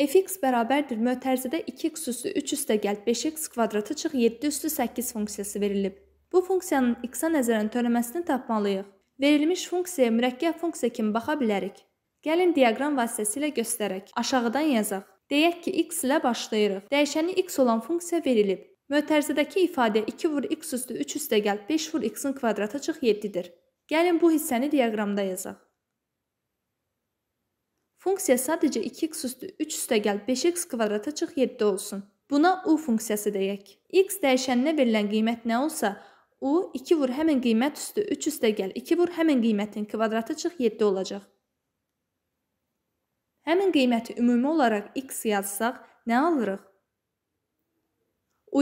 fx bərabərdir mötərizədə 2x üstü 3 üstə gəl 5x kvadratı çıx 7 üstü 8 funksiyası verilib. Bu funksiyanın x-a nəzərən törəməsini tapmalıyıq. Verilmiş funksiyaya mürəkkəb funksiya kimi baxa bilərik. Gəlin diaqram vasitəsilə göstərək. Aşağıdan yazaq. Deyək ki, x ilə başlayırıq. Dəyişəni x olan funksiya verilib. Mötərizədəki ifadə 2 vur x üstü 3 üstə gəl 5 vur x-in kvadratı çıx 7-dir. Gəlin bu hissəni diaqramda yazaq. Funksiya sadəcə 2x üstü 3 üstəgəl 5x kvadrata çıx 7 olsun. Buna u funksiyası deyək. x dəyişəninə verilən qiymət nə olsa, u 2 vur həmin qiymət üstü 3 üstəgəl 2 vur həmin qiymətin kvadratı çıx 7 olacaq. Həmin qiyməti ümumi olaraq x yazsaq, nə alırıq?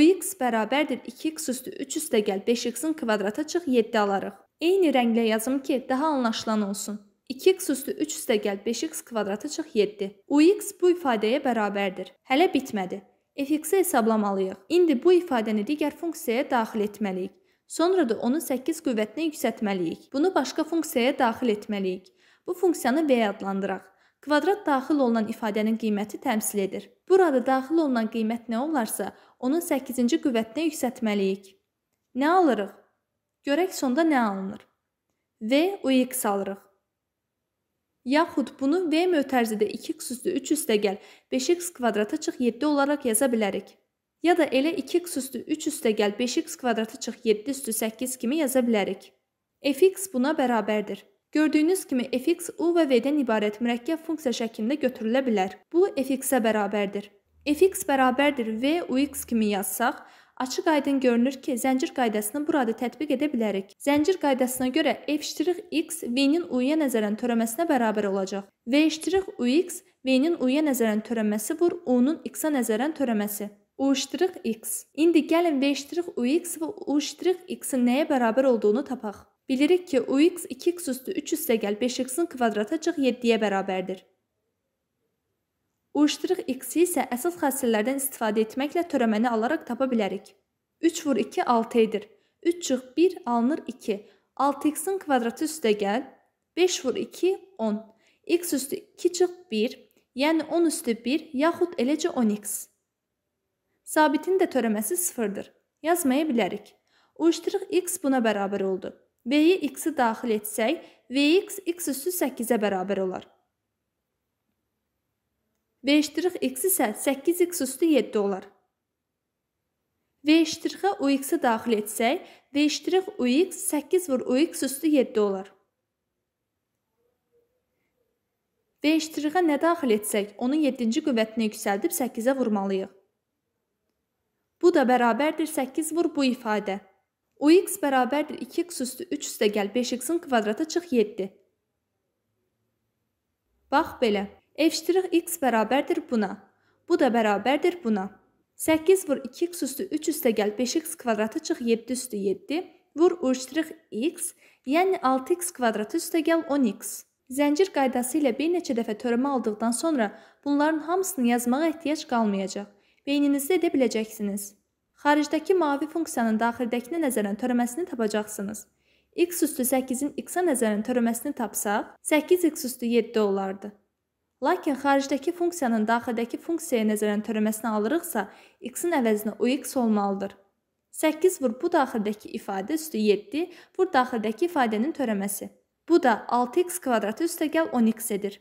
ux bərabərdir 2x üstü 3 üstəgəl 5x-in kvadrata çıx 7 alarıq. Eyni rənglə yazım ki, daha anlaşılan olsun. 2x üstü 3 üstəgəl 5x kvadratı çıx 7. Ux bu ifadəyə bərabərdir. Hələ bitmədi. Fx-i hesablamalıyıq. İndi bu ifadəni digər funksiyaya daxil etməliyik. Sonra da onu 8 qüvvətinə yüksəltməliyik. Bunu başqa funksiyaya daxil etməliyik. Bu funksiyanı v adlandıraq. Kvadrat daxil olunan ifadənin qiyməti təmsil edir. Burada daxil olunan qiymət nə olarsa, onu 8-ci qüvvətinə yüksəltməliyik. Nə alırıq? Görək sonda nə alınır? V, Ux alırıq. Yaxud bunu V mötərzində 2x üstü 3 üstə gəl 5x kvadrata çıx 7 olaraq yaza bilərik. Ya da elə 2x üstü 3 üstə gəl 5x kvadrata çıx 7 üstü 8 kimi yaza bilərik. fx buna bərabərdir. Gördüyünüz kimi fx u və v-dən ibarət mürəkkəb funksiya şəklində götürülə bilər. Bu fx-ə bərabərdir. fx bərabərdir v ux kimi yazsaq, Açıq-aydın görünür ki, zəncir qaydasını burada tətbiq edə bilərik. Zəncir qaydasına görə f'(x) v-nin u-ya nəzərən törəməsinə bərabər olacaq. v'(u(x) v-nin u-ya nəzərən törəməsi vur u-nun x-a nəzərən törəməsi. u'(x). İndi gəlin v'(u(x) və u'(x)-in nəyə bərabər olduğunu tapaq. Bilirik ki, u(x) 2x üstü 3 üstəgəl 5x-in kvadratıcıq 7-yə bərabərdir. Uyuşduruq X-i isə əsas xassələrdən istifadə etməklə törəməni alaraq tapa bilərik. 3 vur 2 6 edir. 3 çıx 1 alınır 2. 6x-in kvadratı üstə gəl. 5 vur 2 10. x üstü 2 çıx 1, yəni 10 üstü 1 yaxud eləcə 10x. Sabitin də törəməsi 0-dır. Yazmaya bilərik. Uyuşduruq x buna bərabər oldu. V-yi x-i daxil etsək, Vx x üstü 8-ə bərabər olar. V-x isə 8x üstü 7 olar. V-ə UX-i daxil etsək, V-UX 8 vur UX üstü 7 olar. V-ə nə daxil etsək, onun 7-ci qüvvətini yüksəldib 8-ə vurmalıyıq. Bu da bərabərdir 8 vur bu ifadə. UX bərabərdir 2x üstü 3 üstə gəl 5x-in kvadratı çıx 7. Bax belə f(x) bərabərdir buna. Bu da bərabərdir buna. 8 vur 2x üstü 3 üstə gəl 5x kvadratı çıx 7 üstü 7 vur u-x, yəni 6x kvadratı üstə gəl 10x. Zəncir qaydası ilə bir neçə dəfə törəmə aldıqdan sonra bunların hamısını yazmağa ehtiyac qalmayacaq. Beyninizdə edə biləcəksiniz. Xaricdəki mavi funksiyanın daxildəkinə nəzərən törəməsini tapacaqsınız. x üstü 8-in x-a nəzərən törəməsini tapsaq, 8x üstü 7 olardı. Lakin xaricdəki funksiyanın daxildəki funksiyaya nəzərən törəməsini alırıqsa, x-in əvəzinə ux olmalıdır. 8 vur bu daxildəki ifadə üstü 7 vur daxildəki ifadənin törəməsi. Bu da 6x kvadratı üstəgəl 10x edir.